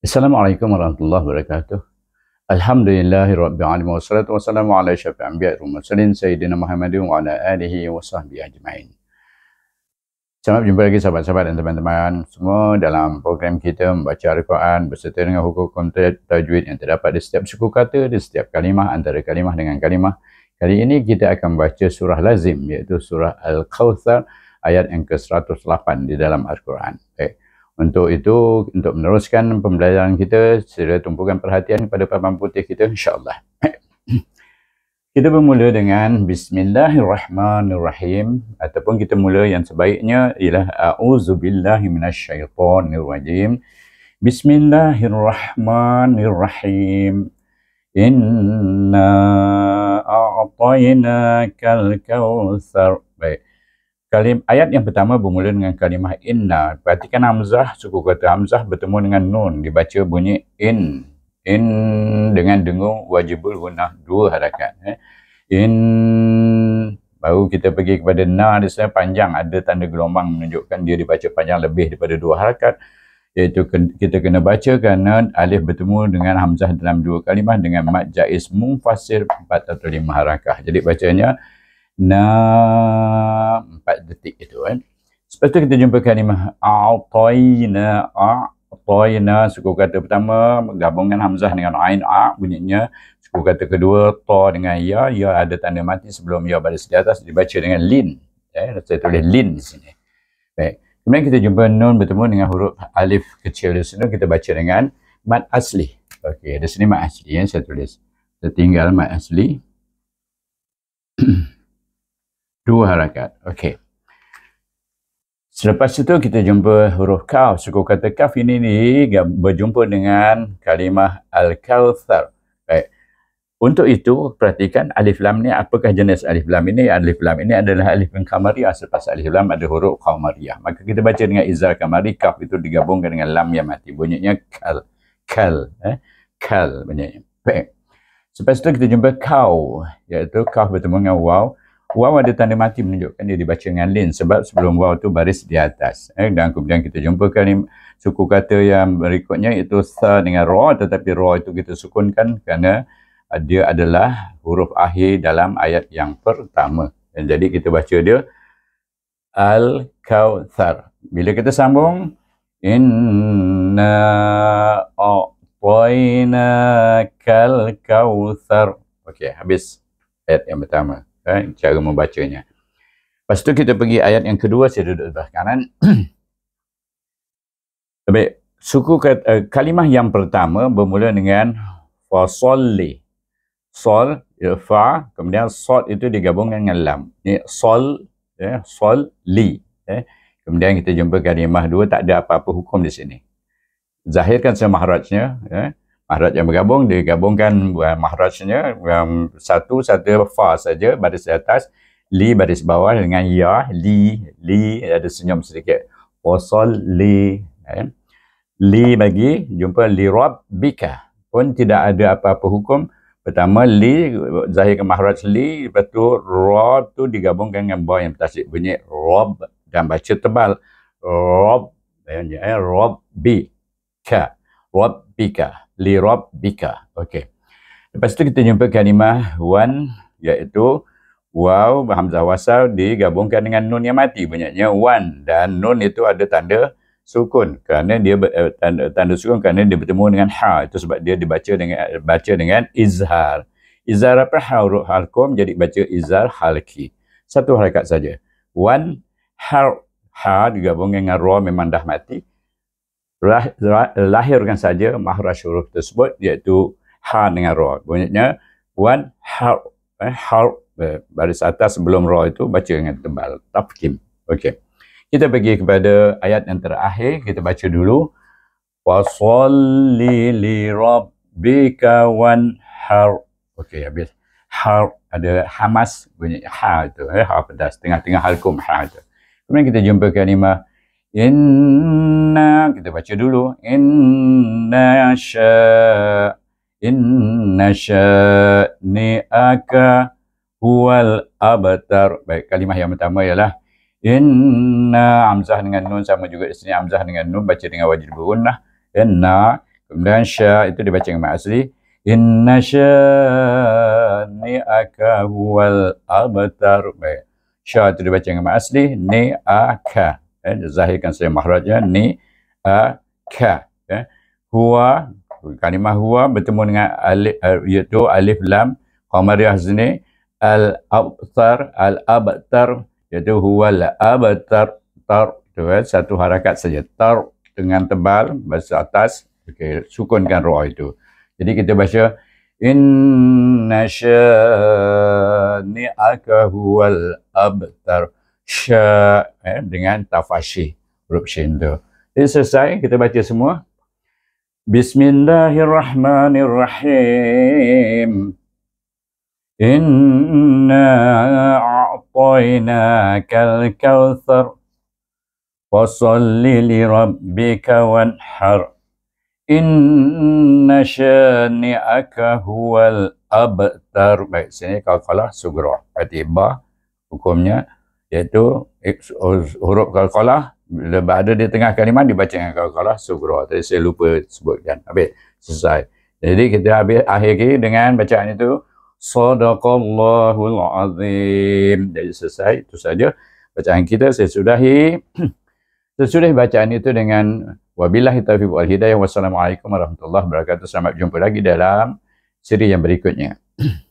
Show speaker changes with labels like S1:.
S1: Assalamualaikum warahmatullahi wabarakatuh. Alhamdulillahi alamin wassalatu wassalamu ala asyrafil anbiya'i wal mursalin sayyidina Muhammadin wa ala alihi washabbihi ajmain. Selamat jumpa lagi sahabat-sahabat dan teman-teman semua dalam program kita membaca Al-Quran berserta dengan hukum konten tajwid yang terdapat di setiap suku kata, di setiap kalimah, antara kalimah dengan kalimah. Kali ini kita akan baca surah lazim iaitu surah Al-Kawthar ayat yang ke-108 di dalam Al-Quran. Okay. Untuk itu, untuk meneruskan pembelajaran kita, sila tumpukan perhatian kepada papan putih kita, insyaAllah. kita bermula dengan Bismillahirrahmanirrahim ataupun kita mula yang sebaiknya ialah A'udzubillahiminasyaitonirrajim Bismillahirrahmanirrahim Inna aatayna kal kawthar Baik, Kalim, ayat yang pertama bermula dengan kalimah inna. Perhatikan Hamzah, suku kata Hamzah bertemu dengan nun. Dibaca bunyi in. In dengan dengung wajibul gunah dua harakat. Eh. In. Baru kita pergi kepada na. Dia panjang. Ada tanda gelombang menunjukkan dia dibaca panjang lebih daripada dua harakat. Iaitu kita kena baca kerana alif bertemu dengan Hamzah dalam dua kalimah dengan mat jaiz mufasir empat atau lima harakah. Jadi bacanya. Nah, empat detik itu kan. Lepas tu kita jumpa kalimah A'tayna A'tayna Suku kata pertama Gabungan Hamzah dengan Ain A bunyinya Suku kata kedua Ta dengan Ya Ya ada tanda mati sebelum Ya baris di atas Dibaca dengan Lin eh, Saya tulis Lin di sini Baik Kemudian kita jumpa Nun bertemu dengan huruf Alif kecil di sini Kita baca dengan Mat Asli Okey, di sini Mat Asli yang eh, saya tulis Saya tinggal Mat Asli Dua harakat. Okey. Selepas itu kita jumpa huruf kaf. Suku kata kaf ini ni berjumpa dengan kalimah al-kawthar. Baik. Untuk itu, perhatikan alif lam ni apakah jenis alif lam ini? Alif lam ini adalah alif yang kamariah. Selepas alif lam ada huruf kamariah. Maka kita baca dengan izal kamari, kaf itu digabungkan dengan lam yang mati. Bunyinya kal. Kal. Eh? Kal bunyinya. Baik. Selepas itu kita jumpa kau. Iaitu Kau bertemu dengan waw. Wow ada tanda mati menunjukkan dia dibaca dengan lin sebab sebelum wow tu baris di atas. Eh, dan kemudian kita jumpa kali suku kata yang berikutnya itu sa dengan ro tetapi ro itu kita sukunkan kerana dia adalah huruf akhir dalam ayat yang pertama. Dan jadi kita baca dia al kauthar. Bila kita sambung inna a'tainakal kauthar. Okey habis ayat yang pertama eh, cara membacanya. Lepas tu kita pergi ayat yang kedua, saya duduk sebelah kanan. Baik, suku kata, eh, kalimah yang pertama bermula dengan fasalli. Sol, ya, fa, kemudian sol itu digabung dengan lam. Ini sol, eh, ya, sol, li. Eh. Ya. Kemudian kita jumpa kalimah dua, tak ada apa-apa hukum di sini. Zahirkan semahrajnya. Eh mahraj yang bergabung digabungkan uh, mahrajnya um, satu satu fa saja baris atas li baris bawah dengan ya li li ada senyum sedikit wasal li eh? li bagi jumpa li rob bika pun tidak ada apa-apa hukum pertama li zahir ke mahraj li lepas tu rab tu digabungkan dengan ba yang tasdid bunyi rab dan baca tebal rob eh, ya, eh rob bika li rabbika. Okey. Lepas tu kita jumpa kalimah wan iaitu waw hamzah wasal digabungkan dengan nun yang mati banyaknya wan dan nun itu ada tanda sukun kerana dia eh, tanda, tanda sukun kerana dia bertemu dengan ha itu sebab dia dibaca dengan eh, baca dengan izhar. Izhar apa ha huruf halkum jadi baca izhar halki. Satu harakat saja. Wan har ha digabungkan dengan ra memang dah mati. Lah, lah, lahirkan saja mahraj huruf tersebut iaitu ha dengan ra bunyinya wan harf eh, harf eh, baris atas sebelum ra itu baca dengan tebal tafkim okey kita pergi kepada ayat yang terakhir kita baca dulu wasalli li rabbika wan har okey habis har ada hamas bunyi ha itu eh, ha pedas tengah-tengah halkum ha itu kemudian kita jumpa kalimah Inna kita baca dulu Inna sya Inna sya ni'aka huwal abtar baik kalimah yang pertama ialah Inna Amzah dengan Nun sama juga di sini Hamzah dengan Nun baca dengan wajib gunnah Inna kemudian sya itu dibaca dengan asli Inna sya ni'aka huwal abtar baik sya itu dibaca dengan asli ni ni'aka eh, zahirkan saya mahrajnya ni a eh, ka eh. huwa kalimah huwa bertemu dengan alif eh, iaitu alif lam qamariyah zni al abtar al abtar iaitu huwa al abtar tar tu eh, satu harakat saja tar dengan tebal bahasa atas okey sukunkan roh itu jadi kita baca inna sya ni aka huwal abtar syak eh, dengan tafasih huruf syin tu. Jadi selesai kita baca semua. Bismillahirrahmanirrahim. Inna a'tainaka al-kawthar Fasalli li rabbika wanhar Inna syani'aka huwal abtar Baik, sini kalau kalah sugrah Atibah hukumnya iaitu huruf qalqalah bila berada di tengah kalimah dibaca dengan qalqalah sughra tadi saya lupa sebutkan habis selesai jadi kita habis akhiri dengan bacaan itu sadaqallahul azim jadi selesai itu saja bacaan kita saya sudahi Saya sesudah bacaan itu dengan wabillahi taufiq wal hidayah wassalamualaikum warahmatullahi wabarakatuh selamat jumpa lagi dalam siri yang berikutnya